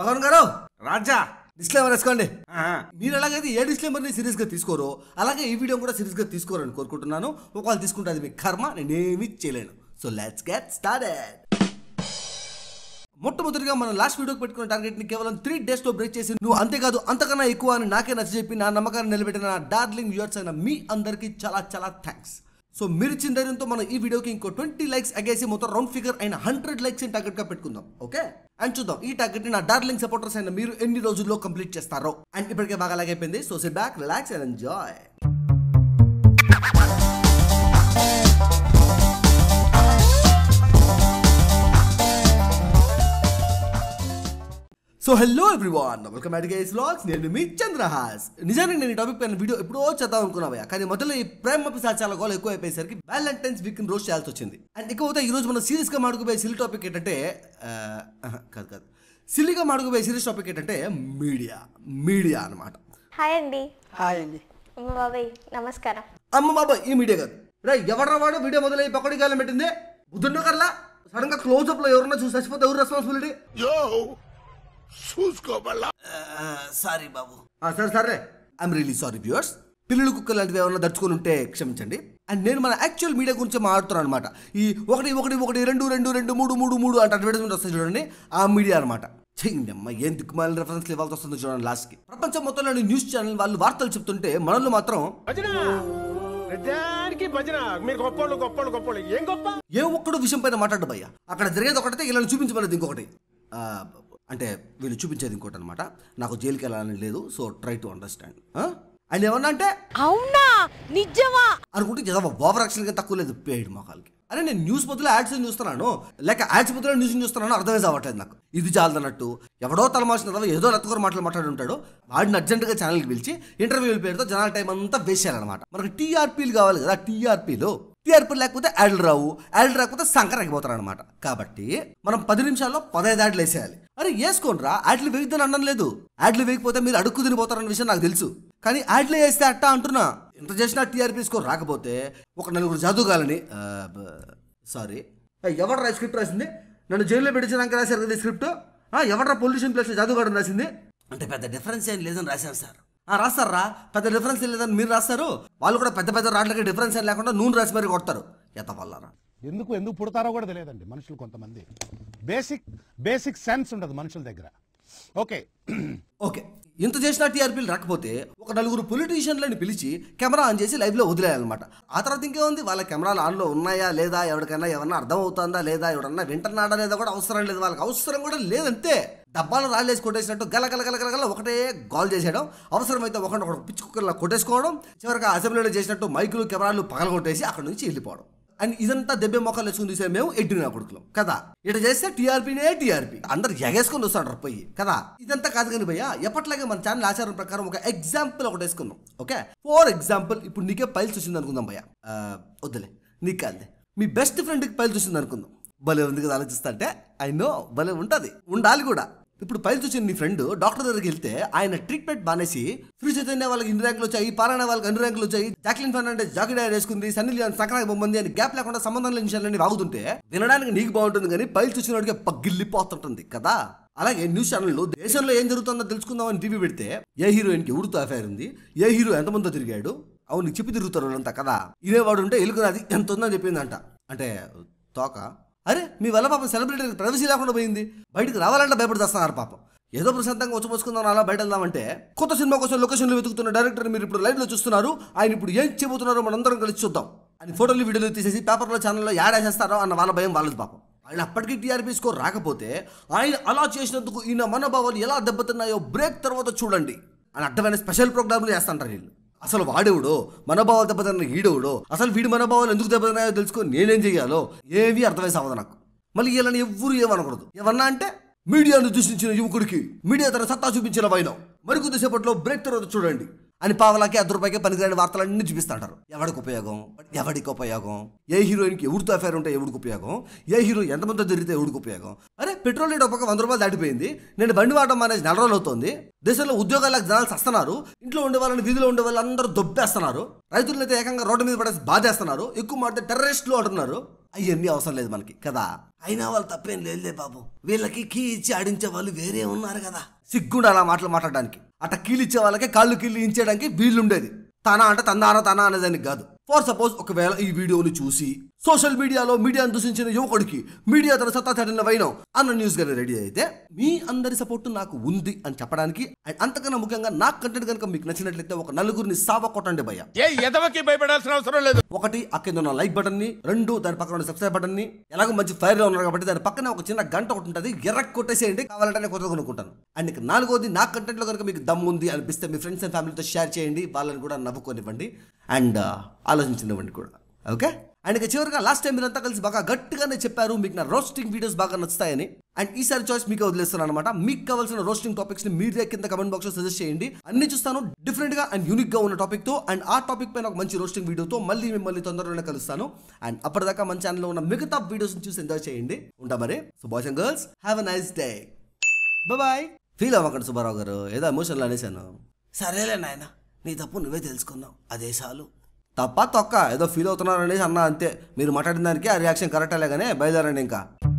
పవన్ గారు రాజా డిస్క్లైమర్ వేసుకోండి మీరు ఎలాగైతే ఏ సీరియస్ గా తీసుకోరో అలాగే ఈ వీడియో కూడా గా తీసుకోరని కోరుకుంటున్నాను ఒకవేళ తీసుకుంటే అది మీ కర్మ నేనేమి చేయలేను సో లెట్స్ గెట్ స్టార్టెడ్ మొట్టమొదటిగా మనం లాస్ట్ వీడియోకి పెట్టుకున్న టార్గెట్ని కేవలం త్రీ డేస్లో బ్రేక్ చేసి నువ్వు అంతేకాదు అంతకన్నా ఎక్కువ అని నాకే నచ్చ చెప్పి నా నమ్మకాన్ని నిలబెట్టిన నా డార్లింగ్ వ్యూవర్స్ అయిన మీ అందరికీ చాలా చాలా థ్యాంక్స్ సో మీరు ఇచ్చిన ధైర్యంతో మనం ఈ వీడియోకి ఇంకో ట్వంటీ లైక్స్ అగేసి మొత్తం రౌండ్ ఫిగర్ అయిన హండ్రెడ్ లైక్స్ టార్గెట్ గా పెట్టుకుందాం ఓకే అండ్ చూద్దాం ఈ టార్గెట్ ని నా డార్లింగ్ సపోర్టర్స్ అయిన మీరు ఎన్ని రోజుల్లో కంప్లీట్ చేస్తారో అండ్ ఇప్పటికే బాగా లాగైపోయింది so sit back relax and enjoy so hello everyone welcome back guys vlogs నేను మీ చంద్రహాస్ నిజానికి నేను ఈ టాపిక్ పైన వీడియో ఎప్పుడో చేద్దాం అనుకున్నావా కానీ మొదలు ఈ ప్రేమ పిశాచాల గోలు ఎక్కువ అయిపోయేసరికి వ్యాలంటైన్స్ వీక్ రోజు చేయాల్సి వచ్చింది అండ్ ఇకపోతే ఈరోజు మనం సీరియస్గా మాడుకుపోయే సిల్ టాపిక్ ఏంటంటే కాదు కాదు సిల్లిగా మాడుకుపోయే సీరియస్ టాపిక్ ఏంటంటే మీడియా మీడియా అనమాట హాయ్ అండి హాయ్ అండి అమ్మ బాబాయ్ నమస్కారం అమ్మ బాబాయ్ ఈ మీడియా కాదు రే ఎవరు వాడు వీడియో మొదలయ్యి పక్కడి గాలం పెట్టింది బుద్ధుండ కర్లా సడన్ గా క్లోజ్అప్ లో ఎవరన్నా చూసి చచ్చిపోతే ఎవరు రెస్పాన్సిబిలిటీ సారీ బాబు సరే సరే రియలీ సారీ వ్యూవర్స్ పిల్లలు కుక్క లాంటివి ఏమైనా దర్చుకొని ఉంటే క్షమించండి అండ్ నేను మన యాక్చువల్ మీడియా గురించి మాట్లాడుతున్నాను అనమాట ఈ ఒకటి ఒకటి ఒకటి రెండు రెండు రెండు మూడు మూడు మూడు అంటే అడ్వర్టైజ్మెంట్ వస్తుంది చూడండి ఆ మీడియా అనమాట చెయ్యండమ్మ ఏం దిక్కుమాలి రెఫరెన్స్ ఇవ్వాల్సి వస్తుంది చూడండి లాస్ట్కి ప్రపంచం మొత్తంలో న్యూస్ ఛానల్ వాళ్ళు వార్తలు చెప్తుంటే మనల్ని మాత్రం ఏ ఒక్కడు విషయం పైన మాట్లాడు భయ్య అక్కడ జరిగేది ఒకటే ఇలా చూపించబడదు ఇంకొకటి అంటే వీళ్ళు చూపించేది ఇంకోటి అనమాట నాకు జైలుకి వెళ్ళాలని లేదు సో ట్రై టు అండర్స్టాండ్ ఆయన ఏమన్నా అంటే అవునా నిజమా అనుకుంటే చదవ ఓవర్ యాక్షన్ తక్కువ లేదు పేయిడ్ మొహాలకి అరే నేను న్యూస్ పత్రిలో యాడ్స్ చూస్తున్నాను లేక యాడ్స్ పత్రిలో న్యూస్ చూస్తున్నాను అర్థమే కావట్లేదు నాకు ఇది చాలదన్నట్టు ఎవడో తలమాసిన తర్వాత ఏదో రత్తకూర మాటలు మాట్లాడుంటాడు వాడిని అర్జెంటుగా ఛానల్కి పిలిచి ఇంటర్వ్యూ పేరుతో జనాల టైం అంతా వేసేయాలన్నమాట మనకు టీఆర్పీలు కావాలి కదా టీఆర్పీలు టీఆర్పీ లేకపోతే యాడ్లు రావు యాడ్లు రాకపోతే సంకర అయిపోతారు అనమాట కాబట్టి మనం పది నిమిషాల్లో పదహైదు యాడ్లు వేసేయాలి అరే వేసుకోండి రా యాడ్లు వేయద్దని అనడం లేదు యాడ్లు వేయకపోతే మీరు అడుక్కు తినిపోతారన్న విషయం నాకు తెలుసు కానీ యాడ్లు వేస్తే అట్ట అంటున్నా ఇంత చేసినా టీఆర్పీ స్కోర్ రాకపోతే ఒక నలుగురు చదువుగాలని సారీ ఎవరు రా స్క్రిప్ట్ రాసింది నన్ను జైల్లో పెట్టించినాక రాశారు కదా స్క్రిప్ట్ ఎవడరా పొల్యూషన్ ప్లేస్ చదువుగాడని రాసింది అంటే పెద్ద డిఫరెన్స్ ఏం లేదని రాశాను సార్ రాస్తారా పెద్ద డిఫరెన్స్ లేదని మీరు రాస్తారు వాళ్ళు కూడా పెద్ద పెద్ద రాట్లకి డిఫరెన్స్ ఏం లేకుండా నూనె రాసి మరి కొడతారు ఎంత వల్లరా ఎందుకు ఎందుకు పుడతారో కూడా తెలియదండి మనుషులు కొంతమంది బేసిక్ బేసిక్ సెన్స్ ఉండదు మనుషుల దగ్గర ఓకే ఓకే ఇంత చేసిన టీఆర్పీలు రాకపోతే ఒక నలుగురు పొలిటీషియన్లను పిలిచి కెమెరా ఆన్ చేసి లైవ్లో వదిలేయాలన్నమాట ఆ తర్వాత ఇంకేముంది వాళ్ళ కెమెరాలు ఆన్లో ఉన్నాయా లేదా ఎవరికైనా ఏమన్నా అర్థం అవుతుందా లేదా ఎవడన్నా వింటున్నాడా లేదా కూడా అవసరం లేదు వాళ్ళకి అవసరం కూడా లేదంతే డబ్బాలు రాలేసి కొట్టేసినట్టు గల గల గల గల ఒకటే గాల్ చేసేయడం అవసరమైతే ఒకటి పిచ్చి కుక్కర్లా కొట్టేసుకోవడం చివరికి అసెంబ్లీలో చేసినట్టు మైకులు కెమెరాలు పగలగొట్టేసి అక్కడి నుంచి వెళ్ళిపోవడం అండ్ ఇదంతా దెబ్బ మొక్కలు వేసుకుని చూసే మేము ఎడ్డున కొడుకులం కదా ఇట చేస్తే టీఆర్పీనే టీఆర్పీ అందరు ఎగేసుకొని వస్తాడు పోయి కదా ఇదంతా కాదు కానీ భయ్య ఎప్పట్లాగే మన ఛానల్ ఆచారం ప్రకారం ఒక ఎగ్జాంపుల్ ఒకటి వేసుకుందాం ఓకే ఫోర్ ఎగ్జాంపుల్ ఇప్పుడు నీకే పైల్స్ వచ్చింది అనుకుందాం భయ్య వద్దులే నీకు కాదులే మీ బెస్ట్ ఫ్రెండ్కి పైల్స్ వచ్చింది అనుకుందాం భలే ఉంది కదా ఆలోచిస్తా అంటే ఐ నో భలే ఉంటుంది ఉండాలి కూడా ఇప్పుడు పైన చూసిన మీ ఫ్రెండ్ డాక్టర్ దగ్గరికి వెళ్తే ఆయన ట్రీట్మెంట్ బానేసి ఫ్రీ చైతన్య వాళ్ళకి ఇన్ని ర్యాంకులు వచ్చాయి పారాయణ వాళ్ళకి అన్ని ర్యాంకులు వచ్చాయి జాక్లిన్ ఫన్ అంటే జాకెట్ ఆయన వేసుకుంది సన్ని లియాన్ సంక్రాంతి బొమ్మంది అని గ్యాప్ లేకుండా సంబంధం లేని వాగుతుంటే వినడానికి నీకు బాగుంటుంది కానీ పైలు చూసిన వాడికి పగ్గిల్లిపోతుంటుంది కదా అలాగే న్యూస్ ఛానల్లో దేశంలో ఏం జరుగుతుందో తెలుసుకుందామని టీవీ పెడితే ఏ హీరోయిన్కి ఉడుతూ అఫైర్ ఉంది ఏ హీరో ఎంతమందో తిరిగాడు అవును చెప్పి తిరుగుతారు వాళ్ళంతా కదా ఇదే వాడు ఉంటే ఎలుకరాది ఎంత ఉందని చెప్పిందంట అంటే తోక అరే మీ వల్ల పాపం సెలబ్రిటీ ప్రైవసీ లేకుండా పోయింది బయటకు రావాలంటే భయపడిదేస్తున్నారు పాపం ఏదో ప్రశాంతంగా వచ్చుపోసుకుందాం అలా బయట వెళ్దామంటే కొత్త సినిమా కోసం లొకేషన్లు వెతుకుతున్న డైరెక్టర్ మీరు ఇప్పుడు లో చూస్తున్నారు ఆయన ఇప్పుడు ఏం చెబుతున్నారో మనందరం కలిసి చూద్దాం అని ఫోటోలు వీడియోలు తీసేసి పేపర్లో ఛానల్లో యాడ్ వేసేస్తారో అన్న వాళ్ళ భయం వాళ్ళది పాపం ఆయన అప్పటికీ టీఆర్పీ స్కోర్ రాకపోతే ఆయన అలా చేసినందుకు ఈయన మనోభావాలు ఎలా దెబ్బతిన్నాయో బ్రేక్ తర్వాత చూడండి అని అడ్డమైన స్పెషల్ ప్రోగ్రాంలు చేస్తాంటారు వీళ్ళు అసలు వాడేవుడో మనోభావాలు దెబ్బతిన్న ఈడెవడో అసలు వీడి మనోభావాలు ఎందుకు దెబ్బతిన్నాయో తెలుసుకో నేనేం చేయాలో ఏవి అర్థమై సావదు నాకు మళ్ళీ వీళ్ళని ఎవ్వరు ఏమనకూడదు ఏమన్నా అంటే మీడియాను దూషించిన యువకుడికి మీడియా తన సత్తా చూపించిన వైనం సేపట్లో బ్రేక్ తర్వాత చూడండి అని పావలాకి అర్ధ రూపాయకి పనికిరాని వార్తలన్నీ చూపిస్తుంటారు ఎవరికి ఉపయోగం ఎవరికి ఉపయోగం ఏ హీరోయిన్కి ఎవరితో అఫైర్ ఉంటే ఎవరికి ఉపయోగం ఏ హీరో ఎంతమంది జరిగితే ఎవరికి ఉపయోగం అరే పెట్రోల్ రేట్ ఒక్కొక్క వంద రూపాయలు దాటిపోయింది నేను బండి వాడటం అనేది నెల రోజులు అవుతుంది దేశంలో ఉద్యోగాలకు జనాలు వస్తున్నారు ఇంట్లో ఉండే వాళ్ళని వీధిలో ఉండే వాళ్ళందరూ దొబ్బేస్తున్నారు రైతులను అయితే ఏకంగా రోడ్డు మీద పడేసి బాధేస్తున్నారు ఎక్కువ మాట టెర్రరిస్టులు అంటున్నారు అవన్నీ అవసరం లేదు మనకి కదా అయినా వాళ్ళు తప్పేం లేదులే బాబు వీళ్ళకి కీ ఇచ్చి ఆడించే వాళ్ళు వేరే ఉన్నారు కదా సిగ్గుండు అలా మాటలు మాట్లాడడానికి అట్ట కీలు ఇచ్చే వాళ్ళకి కాళ్ళు కీళ్ళు ఇచ్చేయడానికి వీళ్ళు ఉండేది తన అంటే తనా తన అనేదానికి కాదు ఫర్ సపోజ్ ఒకవేళ ఈ వీడియోని చూసి సోషల్ మీడియాలో మీడియాను దూషించిన యువకుడికి మీడియా తన సత్తా చాటిన వైనం అన్న న్యూస్ గారు రెడీ అయితే మీ అందరి సపోర్ట్ నాకు ఉంది అని చెప్పడానికి అంతకన్నా ముఖ్యంగా నా కంటెంట్ కనుక మీకు నచ్చినట్లయితే ఒక నలుగురిని సావ కొట్టండి భయ ఎదవకి భయపడాల్సిన అవసరం లేదు ఒకటి అక్కడ ఉన్న లైక్ బటన్ ని రెండు దాని పక్కన ఉన్న సబ్స్క్రైబ్ బటన్ ని ఎలాగో మంచి ఫైర్ లో ఉన్నారు కాబట్టి దాని పక్కన ఒక చిన్న గంట ఒకటి ఉంటుంది ఎర్ర కొట్టేసేయండి కావాలంటే కొత్త కొనుక్కుంటాను అండ్ నాలుగోది నా కంటెంట్ లో కనుక మీకు దమ్ ఉంది అనిపిస్తే మీ ఫ్రెండ్స్ అండ్ ఫ్యామిలీతో షేర్ చేయండి వాళ్ళని కూడా నవ్వుకొనివ్వండి అండ్ ఆలోచించినవ్వండి కూడా ఓకే అండ్ ఇక చివరిగా లాస్ట్ టైం మీరంతా కలిసి బాగా గట్టిగానే చెప్పారు మీకు నా రోస్టింగ్ వీడియోస్ బాగా నచ్చుతాయని అండ్ ఈసారి చాయిస్ మీకు వదిలేస్తాను అనమాట మీకు కావాల్సిన రోస్టింగ్ టాపిక్స్ ని మీరే కింద కమెంట్ బాక్స్ లో సజెస్ట్ చేయండి అన్ని చూస్తాను డిఫరెంట్ గా అండ్ యూనిక్ గా ఉన్న టాపిక్ తో అండ్ ఆ టాపిక్ పైన ఒక మంచి రోస్టింగ్ వీడియోతో మళ్ళీ మిమ్మల్ని తొందరలోనే కలుస్తాను అండ్ అప్పటిదాకా మన లో ఉన్న మిగతా వీడియోస్ చూసి ఎంజాయ్ చేయండి ఉంటా మరి so boys and girls have a nice day bye feel అవ్వకండి సుబ్బారావు గారు ఏదో ఎమోషన్లో అనేసాను సరేలే నాయన నీ తప్పు నువ్వే తెలుసుకున్నావు అదే చాలు తప్ప తొక్క ఏదో ఫీల్ అవుతున్నారు అనేసి అన్న అంతే మీరు మాట్లాడిన దానికి ఆ రియాక్షన్ కరెక్ట్ అలాగానే బయలుదేరండి ఇంకా